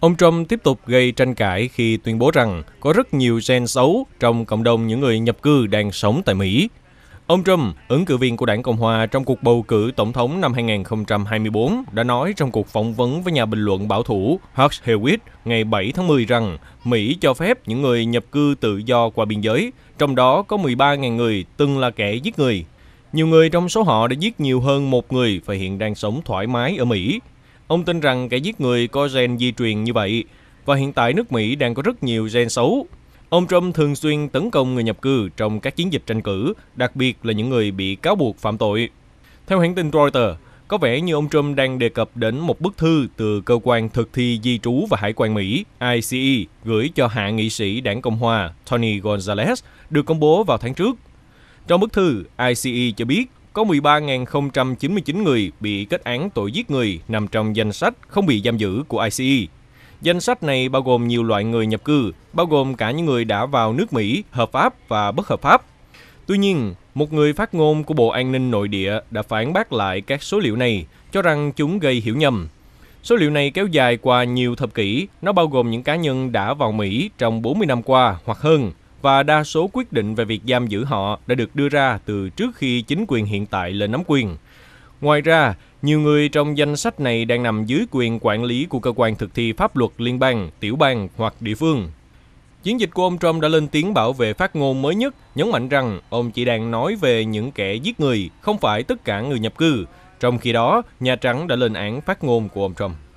Ông Trump tiếp tục gây tranh cãi khi tuyên bố rằng có rất nhiều gen xấu trong cộng đồng những người nhập cư đang sống tại Mỹ. Ông Trump, ứng cử viên của đảng Cộng Hòa trong cuộc bầu cử tổng thống năm 2024, đã nói trong cuộc phỏng vấn với nhà bình luận bảo thủ Hugh Hewitt ngày 7 tháng 10 rằng Mỹ cho phép những người nhập cư tự do qua biên giới, trong đó có 13.000 người từng là kẻ giết người. Nhiều người trong số họ đã giết nhiều hơn một người và hiện đang sống thoải mái ở Mỹ. Ông tin rằng kẻ giết người có gen di truyền như vậy, và hiện tại nước Mỹ đang có rất nhiều gen xấu. Ông Trump thường xuyên tấn công người nhập cư trong các chiến dịch tranh cử, đặc biệt là những người bị cáo buộc phạm tội. Theo hãng tin Reuters, có vẻ như ông Trump đang đề cập đến một bức thư từ cơ quan thực thi di trú và hải quan Mỹ ICE gửi cho hạ nghị sĩ đảng Cộng hòa Tony Gonzalez được công bố vào tháng trước. Trong bức thư, ICE cho biết có 13.099 người bị kết án tội giết người nằm trong danh sách không bị giam giữ của ICE. Danh sách này bao gồm nhiều loại người nhập cư, bao gồm cả những người đã vào nước Mỹ hợp pháp và bất hợp pháp. Tuy nhiên, một người phát ngôn của Bộ An ninh Nội địa đã phản bác lại các số liệu này, cho rằng chúng gây hiểu nhầm. Số liệu này kéo dài qua nhiều thập kỷ, nó bao gồm những cá nhân đã vào Mỹ trong 40 năm qua hoặc hơn, và đa số quyết định về việc giam giữ họ đã được đưa ra từ trước khi chính quyền hiện tại lên nắm quyền. Ngoài ra, nhiều người trong danh sách này đang nằm dưới quyền quản lý của cơ quan thực thi pháp luật liên bang, tiểu bang hoặc địa phương. Chiến dịch của ông Trump đã lên tiếng bảo vệ phát ngôn mới nhất, nhấn mạnh rằng ông chỉ đang nói về những kẻ giết người, không phải tất cả người nhập cư. Trong khi đó, Nhà Trắng đã lên án phát ngôn của ông Trump.